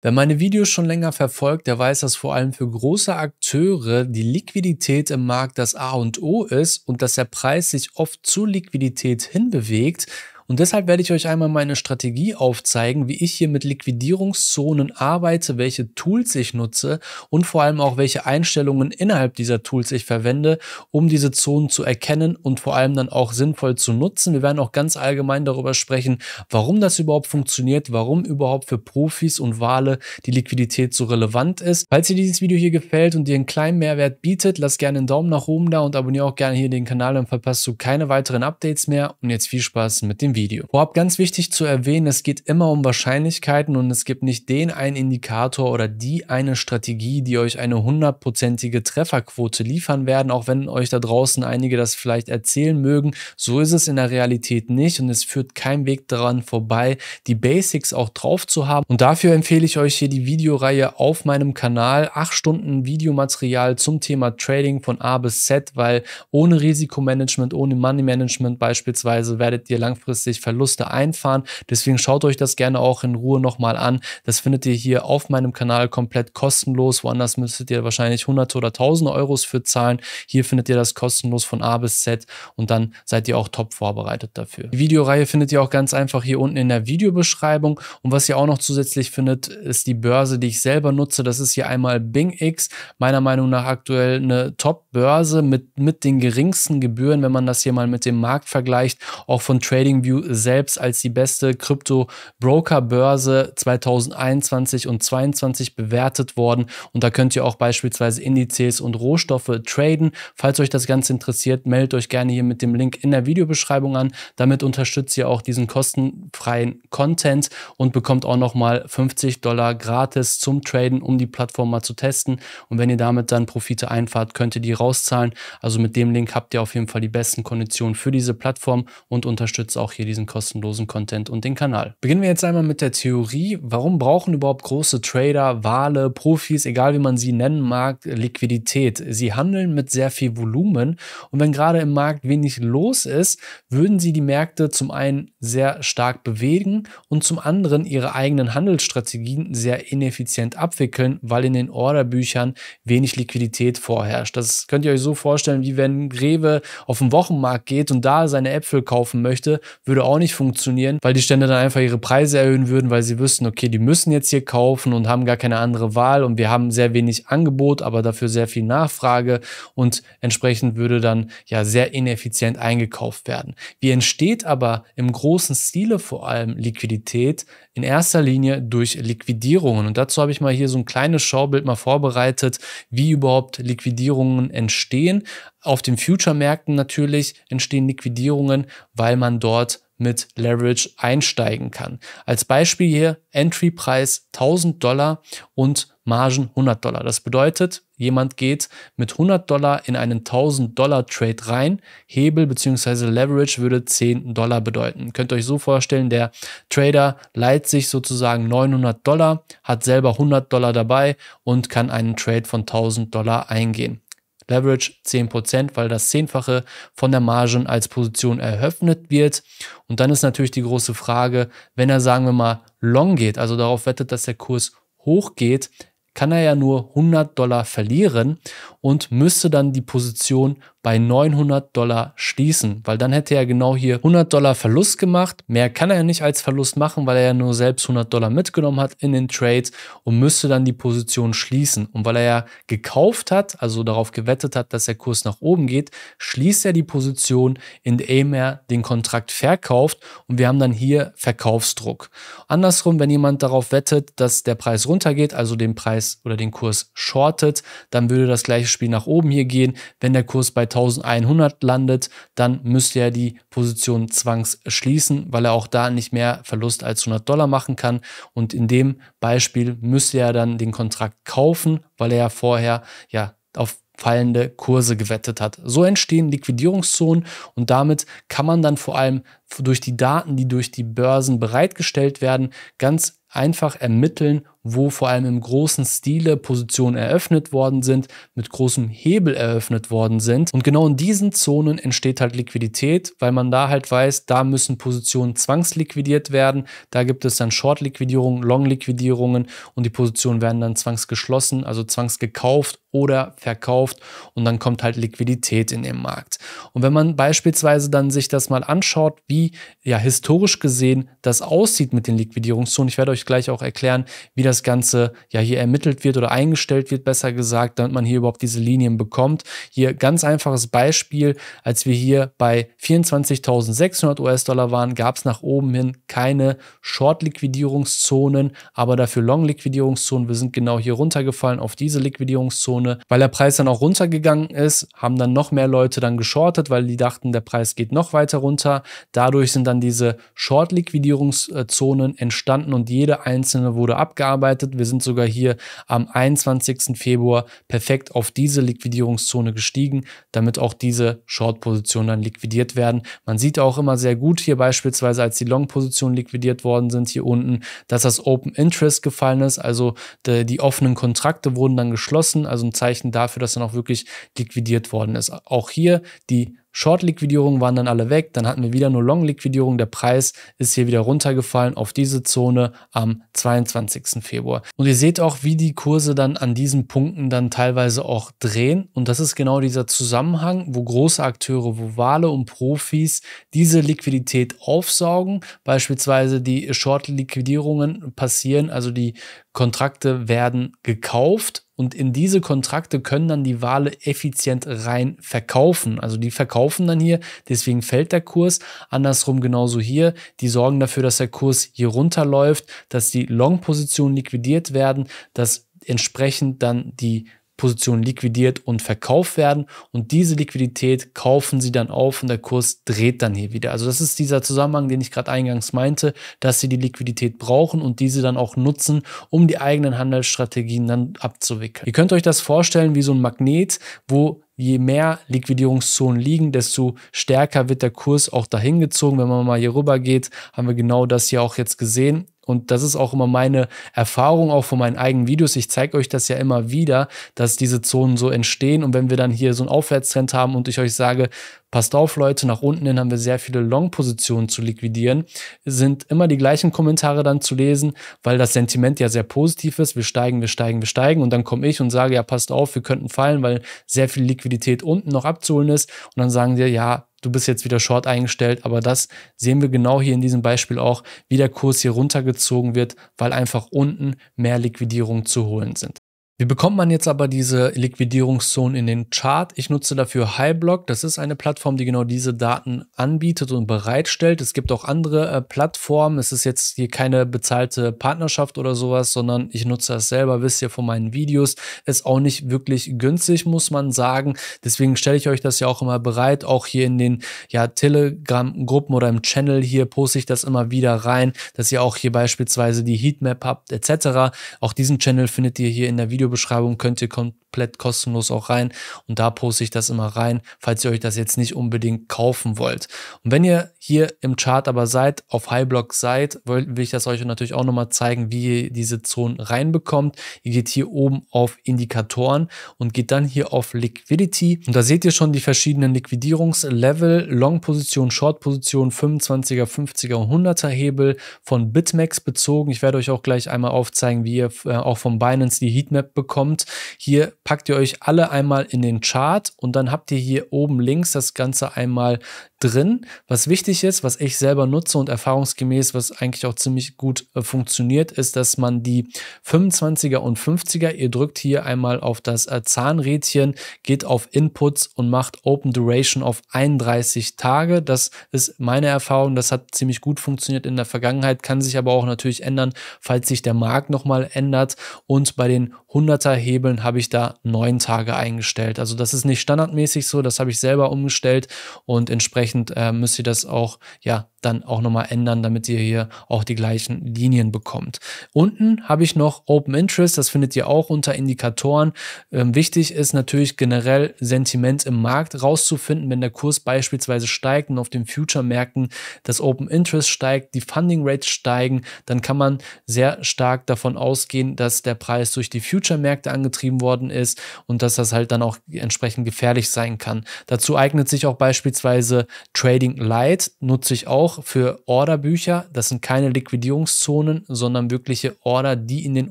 Wer meine Videos schon länger verfolgt, der weiß, dass vor allem für große Akteure die Liquidität im Markt das A und O ist und dass der Preis sich oft zur Liquidität hinbewegt und deshalb werde ich euch einmal meine Strategie aufzeigen, wie ich hier mit Liquidierungszonen arbeite, welche Tools ich nutze und vor allem auch welche Einstellungen innerhalb dieser Tools ich verwende, um diese Zonen zu erkennen und vor allem dann auch sinnvoll zu nutzen. Wir werden auch ganz allgemein darüber sprechen, warum das überhaupt funktioniert, warum überhaupt für Profis und Wale die Liquidität so relevant ist. Falls dir dieses Video hier gefällt und dir einen kleinen Mehrwert bietet, lass gerne einen Daumen nach oben da und abonniere auch gerne hier den Kanal, dann verpasst du keine weiteren Updates mehr. Und jetzt viel Spaß mit dem Video. Video. Vorab ganz wichtig zu erwähnen, es geht immer um Wahrscheinlichkeiten und es gibt nicht den einen Indikator oder die eine Strategie, die euch eine hundertprozentige Trefferquote liefern werden, auch wenn euch da draußen einige das vielleicht erzählen mögen. So ist es in der Realität nicht und es führt kein Weg daran vorbei, die Basics auch drauf zu haben. Und dafür empfehle ich euch hier die Videoreihe auf meinem Kanal. Acht Stunden Videomaterial zum Thema Trading von A bis Z, weil ohne Risikomanagement, ohne Money Management beispielsweise werdet ihr langfristig sich Verluste einfahren. Deswegen schaut euch das gerne auch in Ruhe nochmal an. Das findet ihr hier auf meinem Kanal komplett kostenlos. Woanders müsstet ihr wahrscheinlich hunderte oder tausende Euros für zahlen. Hier findet ihr das kostenlos von A bis Z und dann seid ihr auch top vorbereitet dafür. Die Videoreihe findet ihr auch ganz einfach hier unten in der Videobeschreibung. Und was ihr auch noch zusätzlich findet, ist die Börse, die ich selber nutze. Das ist hier einmal BingX. Meiner Meinung nach aktuell eine Top-Börse mit, mit den geringsten Gebühren, wenn man das hier mal mit dem Markt vergleicht, auch von TradingView selbst als die beste Krypto-Broker-Börse 2021 und 2022 bewertet worden. Und da könnt ihr auch beispielsweise Indizes und Rohstoffe traden. Falls euch das Ganze interessiert, meldet euch gerne hier mit dem Link in der Videobeschreibung an. Damit unterstützt ihr auch diesen kostenfreien Content und bekommt auch nochmal 50 Dollar gratis zum Traden, um die Plattform mal zu testen. Und wenn ihr damit dann Profite einfahrt, könnt ihr die rauszahlen. Also mit dem Link habt ihr auf jeden Fall die besten Konditionen für diese Plattform und unterstützt auch hier diesen kostenlosen Content und den Kanal. Beginnen wir jetzt einmal mit der Theorie. Warum brauchen überhaupt große Trader, Wale, Profis, egal wie man sie nennen mag, Liquidität? Sie handeln mit sehr viel Volumen und wenn gerade im Markt wenig los ist, würden sie die Märkte zum einen sehr stark bewegen und zum anderen ihre eigenen Handelsstrategien sehr ineffizient abwickeln, weil in den Orderbüchern wenig Liquidität vorherrscht. Das könnt ihr euch so vorstellen, wie wenn Rewe auf den Wochenmarkt geht und da seine Äpfel kaufen möchte, würde würde auch nicht funktionieren, weil die Stände dann einfach ihre Preise erhöhen würden, weil sie wüssten, okay, die müssen jetzt hier kaufen und haben gar keine andere Wahl und wir haben sehr wenig Angebot, aber dafür sehr viel Nachfrage und entsprechend würde dann ja sehr ineffizient eingekauft werden. Wie entsteht aber im großen Stile vor allem Liquidität? In erster Linie durch Liquidierungen. Und dazu habe ich mal hier so ein kleines Schaubild mal vorbereitet, wie überhaupt Liquidierungen entstehen. Auf den Future-Märkten natürlich entstehen Liquidierungen, weil man dort mit Leverage einsteigen kann. Als Beispiel hier Entry-Preis 1000 Dollar und Margen 100 Dollar. Das bedeutet, jemand geht mit 100 Dollar in einen 1000 Dollar Trade rein. Hebel bzw. Leverage würde 10 Dollar bedeuten. Könnt ihr euch so vorstellen, der Trader leiht sich sozusagen 900 Dollar, hat selber 100 Dollar dabei und kann einen Trade von 1000 Dollar eingehen. Leverage 10%, weil das Zehnfache von der Margin als Position eröffnet wird. Und dann ist natürlich die große Frage, wenn er, sagen wir mal, long geht, also darauf wettet, dass der Kurs hoch geht, kann er ja nur 100 Dollar verlieren und müsste dann die Position bei 900 Dollar schließen, weil dann hätte er genau hier 100 Dollar Verlust gemacht. Mehr kann er ja nicht als Verlust machen, weil er ja nur selbst 100 Dollar mitgenommen hat in den Trades und müsste dann die Position schließen. Und weil er ja gekauft hat, also darauf gewettet hat, dass der Kurs nach oben geht, schließt er die Position, indem er den Kontrakt verkauft und wir haben dann hier Verkaufsdruck. Andersrum, wenn jemand darauf wettet, dass der Preis runtergeht, also den Preis oder den Kurs shortet, dann würde das gleiche Spiel nach oben hier gehen. Wenn der Kurs bei 1000 1100 landet, dann müsste er die Position zwangsschließen, weil er auch da nicht mehr Verlust als 100 Dollar machen kann. Und in dem Beispiel müsste er dann den Kontrakt kaufen, weil er ja vorher ja auf fallende Kurse gewettet hat. So entstehen Liquidierungszonen und damit kann man dann vor allem durch die Daten, die durch die Börsen bereitgestellt werden, ganz einfach ermitteln, wo vor allem im großen Stile Positionen eröffnet worden sind, mit großem Hebel eröffnet worden sind. Und genau in diesen Zonen entsteht halt Liquidität, weil man da halt weiß, da müssen Positionen zwangsliquidiert werden. Da gibt es dann Short-Liquidierungen, Long-Liquidierungen und die Positionen werden dann zwangsgeschlossen, also zwangsgekauft oder verkauft und dann kommt halt Liquidität in den Markt. Und wenn man beispielsweise dann sich das mal anschaut, wie ja historisch gesehen das aussieht mit den Liquidierungszonen, ich werde euch gleich auch erklären, wie das Ganze ja hier ermittelt wird oder eingestellt wird, besser gesagt, damit man hier überhaupt diese Linien bekommt. Hier ganz einfaches Beispiel, als wir hier bei 24.600 US-Dollar waren, gab es nach oben hin keine Short-Liquidierungszonen, aber dafür Long-Liquidierungszonen. Wir sind genau hier runtergefallen auf diese Liquidierungszone, weil der Preis dann auch runtergegangen ist, haben dann noch mehr Leute dann geschortet, weil die dachten, der Preis geht noch weiter runter. Dadurch sind dann diese Short-Liquidierungszonen entstanden und jede einzelne wurde abgearbeitet gearbeitet. Wir sind sogar hier am 21. Februar perfekt auf diese Liquidierungszone gestiegen, damit auch diese Short-Positionen dann liquidiert werden. Man sieht auch immer sehr gut hier beispielsweise, als die Long-Positionen liquidiert worden sind hier unten, dass das Open Interest gefallen ist. Also die, die offenen Kontrakte wurden dann geschlossen, also ein Zeichen dafür, dass dann auch wirklich liquidiert worden ist. Auch hier die Short-Liquidierungen waren dann alle weg, dann hatten wir wieder nur Long-Liquidierung. Der Preis ist hier wieder runtergefallen auf diese Zone am 22. Februar. Und ihr seht auch, wie die Kurse dann an diesen Punkten dann teilweise auch drehen. Und das ist genau dieser Zusammenhang, wo große Akteure, wo Wale und Profis diese Liquidität aufsaugen. Beispielsweise die Short-Liquidierungen passieren, also die Kontrakte werden gekauft und in diese Kontrakte können dann die Wale effizient rein verkaufen. Also die verkaufen dann hier, deswegen fällt der Kurs. Andersrum genauso hier. Die sorgen dafür, dass der Kurs hier runterläuft, dass die Long-Positionen liquidiert werden, dass entsprechend dann die Positionen liquidiert und verkauft werden. Und diese Liquidität kaufen sie dann auf und der Kurs dreht dann hier wieder. Also das ist dieser Zusammenhang, den ich gerade eingangs meinte, dass sie die Liquidität brauchen und diese dann auch nutzen, um die eigenen Handelsstrategien dann abzuwickeln. Ihr könnt euch das vorstellen wie so ein Magnet, wo je mehr Liquidierungszonen liegen, desto stärker wird der Kurs auch dahin gezogen. Wenn man mal hier rüber geht, haben wir genau das hier auch jetzt gesehen. Und das ist auch immer meine Erfahrung, auch von meinen eigenen Videos. Ich zeige euch das ja immer wieder, dass diese Zonen so entstehen. Und wenn wir dann hier so einen Aufwärtstrend haben und ich euch sage, Passt auf, Leute, nach unten hin haben wir sehr viele Long-Positionen zu liquidieren. Sind immer die gleichen Kommentare dann zu lesen, weil das Sentiment ja sehr positiv ist. Wir steigen, wir steigen, wir steigen. Und dann komme ich und sage, ja, passt auf, wir könnten fallen, weil sehr viel Liquidität unten noch abzuholen ist. Und dann sagen sie, ja, du bist jetzt wieder short eingestellt, aber das sehen wir genau hier in diesem Beispiel auch, wie der Kurs hier runtergezogen wird, weil einfach unten mehr Liquidierung zu holen sind. Wie bekommt man jetzt aber diese Liquidierungszonen in den Chart? Ich nutze dafür Highblock. Das ist eine Plattform, die genau diese Daten anbietet und bereitstellt. Es gibt auch andere äh, Plattformen. Es ist jetzt hier keine bezahlte Partnerschaft oder sowas, sondern ich nutze das selber. Wisst ihr von meinen Videos. Ist auch nicht wirklich günstig, muss man sagen. Deswegen stelle ich euch das ja auch immer bereit. Auch hier in den ja, Telegram-Gruppen oder im Channel hier poste ich das immer wieder rein, dass ihr auch hier beispielsweise die Heatmap habt etc. Auch diesen Channel findet ihr hier in der Video Videobeschreibung könnt ihr kom komplett kostenlos auch rein und da poste ich das immer rein, falls ihr euch das jetzt nicht unbedingt kaufen wollt. Und wenn ihr hier im Chart aber seid, auf Highblock seid, will ich das euch natürlich auch nochmal zeigen, wie ihr diese Zonen reinbekommt. Ihr geht hier oben auf Indikatoren und geht dann hier auf Liquidity und da seht ihr schon die verschiedenen Liquidierungslevel, Long-Position, Short-Position, 25er, 50er und 100er Hebel von Bitmax bezogen. Ich werde euch auch gleich einmal aufzeigen, wie ihr äh, auch von Binance die Heatmap bekommt. Hier packt ihr euch alle einmal in den Chart und dann habt ihr hier oben links das Ganze einmal drin. Was wichtig ist, was ich selber nutze und erfahrungsgemäß, was eigentlich auch ziemlich gut äh, funktioniert, ist, dass man die 25er und 50er, ihr drückt hier einmal auf das äh, Zahnrädchen, geht auf Inputs und macht Open Duration auf 31 Tage. Das ist meine Erfahrung, das hat ziemlich gut funktioniert in der Vergangenheit, kann sich aber auch natürlich ändern, falls sich der Markt nochmal ändert. Und bei den 100er Hebeln habe ich da neun Tage eingestellt. Also das ist nicht standardmäßig so, das habe ich selber umgestellt und entsprechend äh, müsst ihr das auch ja dann auch nochmal ändern, damit ihr hier auch die gleichen Linien bekommt. Unten habe ich noch Open Interest, das findet ihr auch unter Indikatoren. Ähm, wichtig ist natürlich generell Sentiment im Markt rauszufinden, wenn der Kurs beispielsweise steigt und auf den Future-Märkten das Open Interest steigt, die Funding Rates steigen, dann kann man sehr stark davon ausgehen, dass der Preis durch die Future-Märkte angetrieben worden ist und dass das halt dann auch entsprechend gefährlich sein kann. Dazu eignet sich auch beispielsweise Trading Light, nutze ich auch auch für Orderbücher. Das sind keine Liquidierungszonen, sondern wirkliche Order, die in den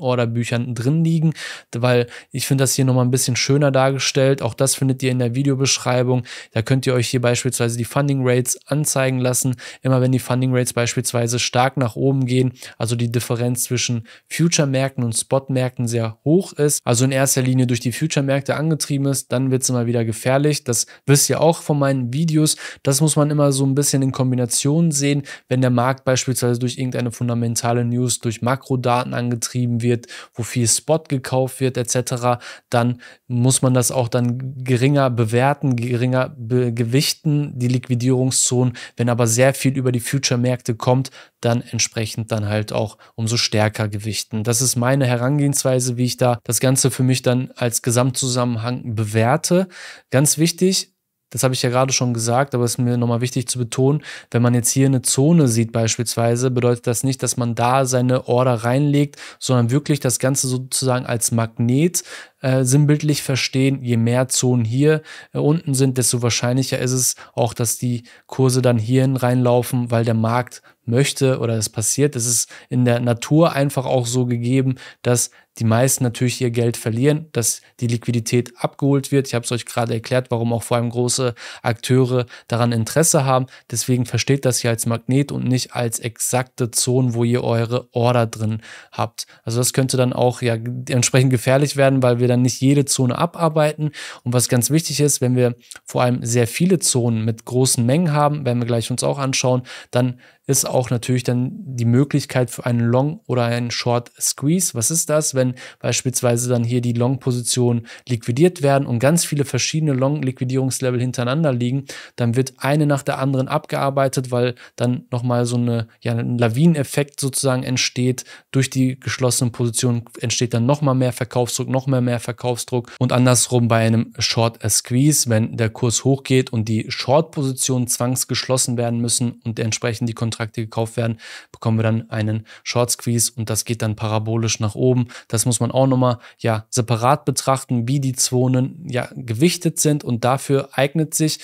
Orderbüchern drin liegen, weil ich finde das hier nochmal ein bisschen schöner dargestellt. Auch das findet ihr in der Videobeschreibung. Da könnt ihr euch hier beispielsweise die Funding Rates anzeigen lassen. Immer wenn die Funding Rates beispielsweise stark nach oben gehen, also die Differenz zwischen Future-Märkten und Spot-Märkten sehr hoch ist, also in erster Linie durch die Future-Märkte angetrieben ist, dann wird es immer wieder gefährlich. Das wisst ihr auch von meinen Videos. Das muss man immer so ein bisschen in Kombination Korrekturen sehen, wenn der Markt beispielsweise durch irgendeine fundamentale News, durch Makrodaten angetrieben wird, wo viel Spot gekauft wird etc., dann muss man das auch dann geringer bewerten, geringer be gewichten, die Liquidierungszonen. Wenn aber sehr viel über die Future-Märkte kommt, dann entsprechend dann halt auch umso stärker gewichten. Das ist meine Herangehensweise, wie ich da das Ganze für mich dann als Gesamtzusammenhang bewerte. Ganz wichtig, das habe ich ja gerade schon gesagt, aber es ist mir nochmal wichtig zu betonen, wenn man jetzt hier eine Zone sieht beispielsweise, bedeutet das nicht, dass man da seine Order reinlegt, sondern wirklich das Ganze sozusagen als Magnet äh, sinnbildlich verstehen. Je mehr Zonen hier äh, unten sind, desto wahrscheinlicher ist es auch, dass die Kurse dann hierhin reinlaufen, weil der Markt möchte oder es passiert. Es ist in der Natur einfach auch so gegeben, dass die meisten natürlich ihr Geld verlieren, dass die Liquidität abgeholt wird. Ich habe es euch gerade erklärt, warum auch vor allem große Akteure daran Interesse haben. Deswegen versteht das hier als Magnet und nicht als exakte Zone, wo ihr eure Order drin habt. Also das könnte dann auch ja entsprechend gefährlich werden, weil wir dann nicht jede Zone abarbeiten. Und was ganz wichtig ist, wenn wir vor allem sehr viele Zonen mit großen Mengen haben, werden wir gleich uns auch anschauen, dann ist auch natürlich dann die Möglichkeit für einen Long oder einen Short Squeeze. Was ist das, wenn beispielsweise dann hier die Long-Position liquidiert werden und ganz viele verschiedene Long-Liquidierungslevel hintereinander liegen, dann wird eine nach der anderen abgearbeitet, weil dann nochmal so eine, ja, ein Lawineneffekt sozusagen entsteht. Durch die geschlossenen Positionen entsteht dann nochmal mehr Verkaufsdruck, nochmal mehr Verkaufsdruck und andersrum bei einem Short Squeeze, wenn der Kurs hochgeht und die Short-Positionen zwangsgeschlossen werden müssen und entsprechend die Kontrolle Kontrakte gekauft werden, bekommen wir dann einen Short Squeeze und das geht dann parabolisch nach oben. Das muss man auch nochmal ja, separat betrachten, wie die Zonen ja, gewichtet sind und dafür eignet sich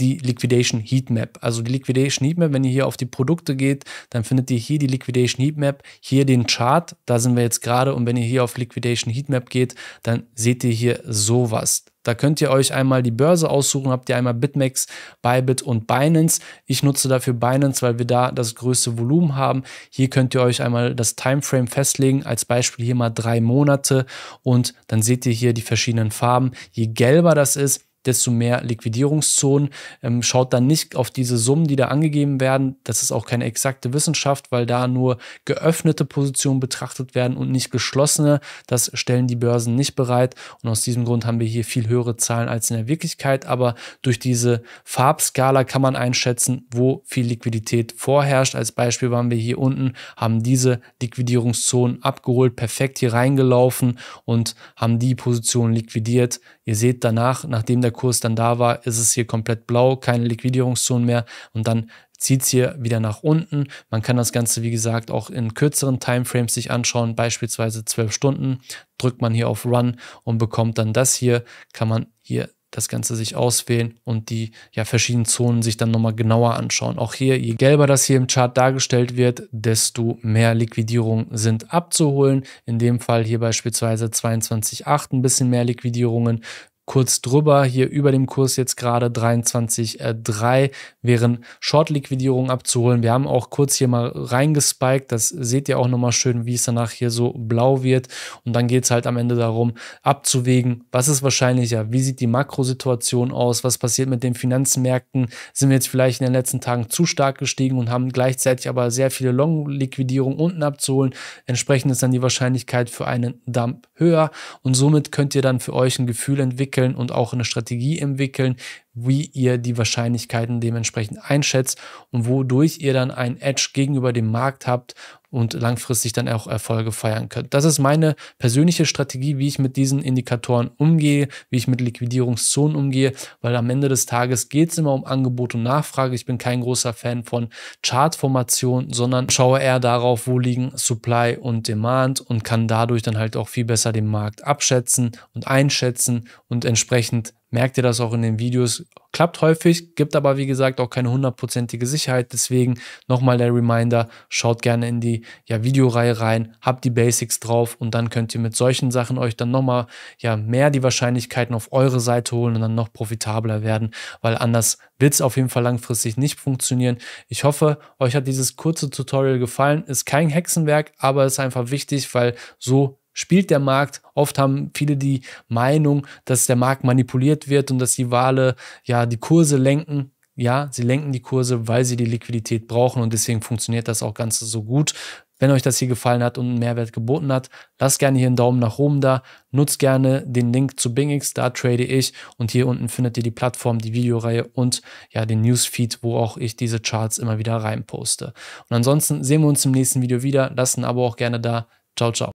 die Liquidation Heatmap. Also die Liquidation Heatmap, wenn ihr hier auf die Produkte geht, dann findet ihr hier die Liquidation Heatmap, hier den Chart, da sind wir jetzt gerade und wenn ihr hier auf Liquidation Heatmap geht, dann seht ihr hier sowas. Da könnt ihr euch einmal die Börse aussuchen, habt ihr einmal BitMEX, Bybit und Binance. Ich nutze dafür Binance, weil wir da das größte Volumen haben. Hier könnt ihr euch einmal das Timeframe festlegen, als Beispiel hier mal drei Monate und dann seht ihr hier die verschiedenen Farben. Je gelber das ist, desto mehr Liquidierungszonen. Ähm, schaut dann nicht auf diese Summen, die da angegeben werden. Das ist auch keine exakte Wissenschaft, weil da nur geöffnete Positionen betrachtet werden und nicht geschlossene. Das stellen die Börsen nicht bereit. Und aus diesem Grund haben wir hier viel höhere Zahlen als in der Wirklichkeit. Aber durch diese Farbskala kann man einschätzen, wo viel Liquidität vorherrscht. Als Beispiel waren wir hier unten, haben diese Liquidierungszonen abgeholt, perfekt hier reingelaufen und haben die Position liquidiert. Ihr seht danach, nachdem der der Kurs dann da war, ist es hier komplett blau, keine Liquidierungszone mehr und dann zieht es hier wieder nach unten. Man kann das Ganze, wie gesagt, auch in kürzeren Timeframes sich anschauen, beispielsweise 12 Stunden. Drückt man hier auf Run und bekommt dann das hier, kann man hier das Ganze sich auswählen und die ja, verschiedenen Zonen sich dann nochmal genauer anschauen. Auch hier, je gelber das hier im Chart dargestellt wird, desto mehr Liquidierungen sind abzuholen. In dem Fall hier beispielsweise 22,8 ein bisschen mehr Liquidierungen, kurz drüber. Hier über dem Kurs jetzt gerade 23,3 äh, wären Short-Liquidierungen abzuholen. Wir haben auch kurz hier mal reingespiked. Das seht ihr auch nochmal schön, wie es danach hier so blau wird. Und dann geht es halt am Ende darum, abzuwägen, was ist wahrscheinlicher, wie sieht die Makrosituation aus, was passiert mit den Finanzmärkten, sind wir jetzt vielleicht in den letzten Tagen zu stark gestiegen und haben gleichzeitig aber sehr viele Long-Liquidierungen unten abzuholen. Entsprechend ist dann die Wahrscheinlichkeit für einen Dump höher und somit könnt ihr dann für euch ein Gefühl entwickeln, entwickeln und auch eine Strategie entwickeln, wie ihr die Wahrscheinlichkeiten dementsprechend einschätzt und wodurch ihr dann ein Edge gegenüber dem Markt habt und langfristig dann auch Erfolge feiern könnt. Das ist meine persönliche Strategie, wie ich mit diesen Indikatoren umgehe, wie ich mit Liquidierungszonen umgehe, weil am Ende des Tages geht es immer um Angebot und Nachfrage. Ich bin kein großer Fan von Chartformation, sondern schaue eher darauf, wo liegen Supply und Demand und kann dadurch dann halt auch viel besser den Markt abschätzen und einschätzen und entsprechend merkt ihr das auch in den Videos. Klappt häufig, gibt aber wie gesagt auch keine hundertprozentige Sicherheit. Deswegen nochmal der Reminder, schaut gerne in die ja, Videoreihe rein, habt die Basics drauf und dann könnt ihr mit solchen Sachen euch dann nochmal ja, mehr die Wahrscheinlichkeiten auf eure Seite holen und dann noch profitabler werden, weil anders wird es auf jeden Fall langfristig nicht funktionieren. Ich hoffe, euch hat dieses kurze Tutorial gefallen. Ist kein Hexenwerk, aber ist einfach wichtig, weil so spielt der Markt. Oft haben viele die Meinung, dass der Markt manipuliert wird und dass die Wale ja die Kurse lenken. Ja, sie lenken die Kurse, weil sie die Liquidität brauchen und deswegen funktioniert das auch Ganze so gut. Wenn euch das hier gefallen hat und einen Mehrwert geboten hat, lasst gerne hier einen Daumen nach oben da. Nutzt gerne den Link zu BingX, da trade ich. Und hier unten findet ihr die Plattform, die Videoreihe und ja den Newsfeed, wo auch ich diese Charts immer wieder rein poste. Und ansonsten sehen wir uns im nächsten Video wieder. Lasst ein Abo auch gerne da. Ciao, ciao.